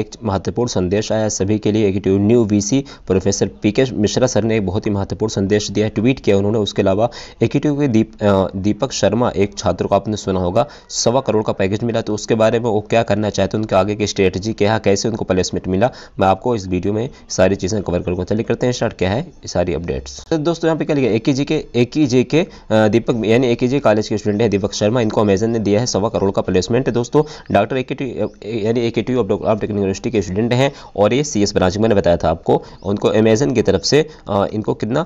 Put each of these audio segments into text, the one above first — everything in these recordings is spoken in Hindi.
एक महत्वपूर्ण संदेश आया सभी के लिए एक new VC professor P K Mishra sir ने एक बहुत ही महत्वपूर्ण संदेश दिया है ट्वीट किया उन्होंने उसके अलावा एक के दीप दीपक शर्मा एक छात्र को आपने सुना होगा सवा करोड़ का पैकेज मिला तो उसके बारे में वो क्या करना चाहते हैं उनके आगे की स्ट्रेटजी क्या है कैसे उनको प्लेसमेंट मिला मैं आपको इस वीडियो में सारी चीज़ें कवर करूँगा चलिए करते हैं स्टार्ट क्या है सारी अपडेट्स तो दोस्तों यहाँ पे क्या लिखा ए के के ए के दीपक यानी ए के जी कॉलेज के स्टूडेंट है दीपक शर्मा इनको अमेजन ने दिया है सवा करोड़ का प्लेसमेंट है दोस्तों डॉक्टर ए के टी यानी A K T of technical university के स्टूडेंट हैं और ये सी एस ब्रांच मैंने बताया था आपको उनको अमेजन की तरफ से इनको कितना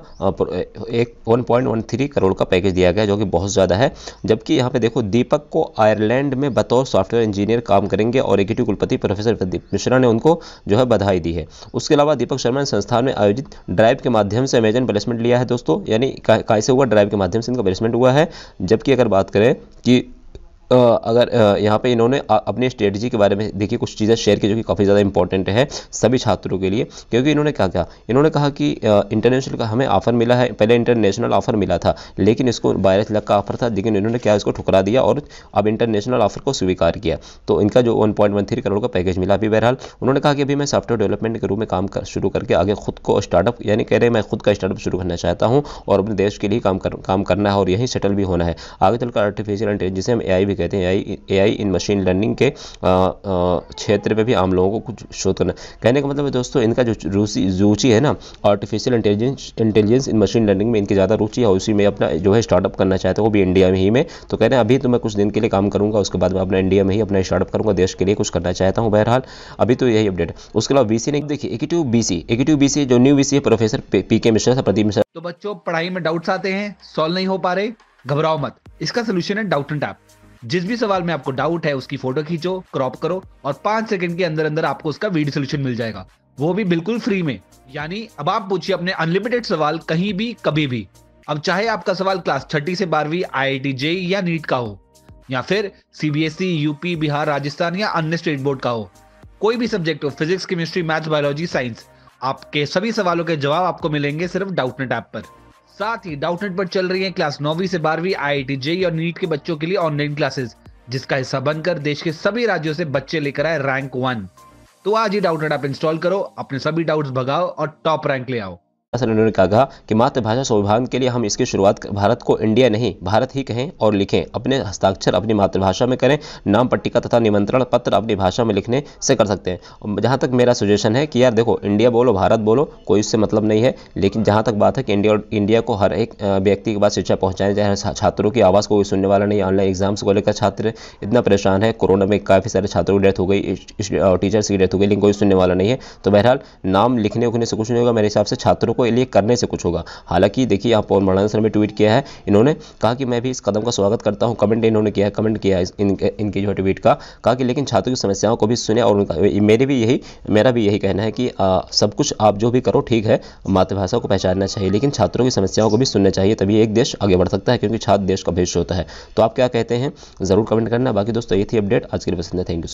एक one point one three crore का पैकेज दिया गया जो कि बहुत ज़्यादा है जबकि यहाँ पे देखो दीपक को आयरलैंड में बतौर सॉफ्टवेयर इंजीनियर काम करेंगे और एग्जीटिव कुलपति प्रोफेसर प्रदीप मिश्रा ने उनको जो है बधाई दी है उसके अलावा दीपक शर्मा ने संस्थान में आयोजित ड्राइव के माध्यम से अमेजन प्लेसमेंट लिया है दोस्तों यानी कैसे हुआ ड्राइव के माध्यम से इनका प्लेसमेंट हुआ है जबकि अगर बात करें कि अगर यहाँ पे इन्होंने अपनी स्ट्रेटजी के बारे में देखिए कुछ चीज़ें शेयर की जो कि काफ़ी ज़्यादा इंपॉर्टेंट है सभी छात्रों के लिए क्योंकि इन्होंने क्या कहा इन्होंने कहा कि इंटरनेशनल का हमें ऑफर मिला है पहले इंटरनेशनल ऑफर मिला था लेकिन इसको बाईस लाख का ऑफर था लेकिन इन्होंने क्या इसको ठुकरा दिया और अब इंटरनेशनल ऑफर को स्वीकार किया तो इनका जो वन करोड़ का पैकेज मिला अभी बहरहाल उन्होंने कहा कि अभी मैं सॉफ्टवेयर डेवलपमेंट के रूप में काम शुरू करके आगे खुद को स्टार्टअप यानी कह रहे हैं मैं खुद का स्टार्टअप शुरू करना चाहता हूँ और अपने देश के लिए काम कर, काम करना है और यहीं सेटल भी होना है आगे चलकर आर्टिफिशियल इंटेलिजेंस हम ए भी कहते हैं ए आई इन मशीन लर्निंग के क्षेत्र पे भी आम लोगों को कुछ शोध करना कहने का मतलब है दोस्तों इनका जो रुचि रुचि है ना artificial intelligence intelligence in machine learning में इनकी ज़्यादा रुचि है उसी में अपना जो है स्टार्टअप करना चाहते हैं वो भी इंडिया में ही में तो कह रहे हैं अभी तो मैं कुछ दिन के लिए काम करूँगा उसके बाद मैं अपना इंडिया में ही अपना स्टार्टअप करूँगा देश के लिए कुछ करना चाहता हूँ बहरहाल अभी तो यही अपडेट है उसके अलावा बी ने देखिए एकीटिव बी सी एकीटिव बी जो न्यू बी है प्रोफेसर पी के मिश्रा था प्रदीप मिश्रा तो बच्चों पढ़ाई में डाउट्स आते हैं सॉल्व नहीं हो पा रहे घबराओ मत इसका सोल्यूशन है डाउट एंड टैप जिस भी सवाल में आपको डाउट है उसकी फोटो खींचो क्रॉप करो और पांच सेकंड के अंदर अंदर आपको उसका वीडियो सोल्यूशन मिल जाएगा वो भी बिल्कुल फ्री में यानी अब आप पूछिए अपने अनलिमिटेड सवाल कहीं भी कभी भी अब चाहे आपका सवाल क्लास छठी से बारहवीं आई आई e या नीट का हो या फिर CBSE UP e, Bihar Rajasthan या अन्य स्टेट बोर्ड का हो कोई भी सब्जेक्ट हो physics chemistry maths biology science आपके सभी सवालों के जवाब आपको मिलेंगे सिर्फ डाउटनेट ऐप पर साथ ही डाउटनेट पर चल रही है क्लास नौवीं से बारहवीं आई जे e और नीट के बच्चों के लिए ऑनलाइन क्लासेस जिसका हिस्सा बनकर देश के सभी राज्यों से बच्चे लेकर आए रैंक वन तो आज ही डाउटनेट आप इंस्टॉल करो अपने सभी डाउट्स भगाओ और टॉप रैंक ले आओ उन्होंने कहा कि मातृभाषा स्वाभिमान के लिए हम इसकी शुरुआत भारत को इंडिया नहीं भारत ही कहें और लिखें अपने हस्ताक्षर अपनी मातृभाषा में करें नाम पट्टिका तथा निमंत्रण पत्र अपनी भाषा में लिखने से कर सकते हैं जहाँ तक मेरा सुजेशन है कि यार देखो इंडिया बोलो भारत बोलो कोई इससे मतलब नहीं है लेकिन जहाँ तक बात है कि इंडिया इंडिया को हर एक व्यक्ति के पास शिक्षा पहुँचाएं जाए छात्रों की आवाज़ कोई सुनने वाला नहीं ऑनलाइन एग्जाम्स को लेकर छात्र इतना परेशान है कोरोना में काफ़ी सारे छात्रों की डेथ हो गई टीचर्स की डेथ हो गई लेकिन कोई सुनने वाला नहीं है तो बहरहाल नाम लिखने उखने से कुछ नहीं होगा मेरे हिसाब से छात्रों को आपको लिए करने से कुछ होगा हालांकि देखिए यहाँ पवन मराना सर ने ट्वीट किया है इन्होंने कहा कि मैं भी इस कदम का स्वागत करता हूँ कमेंट इन्होंने किया है कमेंट किया है इनके जो ट्वीट का कहा कि लेकिन छात्रों की समस्याओं को भी सुने और उनका मेरे भी यही मेरा भी यही कहना है कि सब कुछ आप जो भी करो ठीक है मातृभाषा को पहचानना चाहिए लेकिन छात्रों की समस्याओं को भी सुनना चाहिए तभी एक देश आगे बढ़ सकता है क्योंकि छात्र देश का भविष्य होता है तो आप क्या कहते हैं ज़रूर कमेंट करना बाकी दोस्तों ये थी अपडेट आज के लिए पसंद है थैंक यू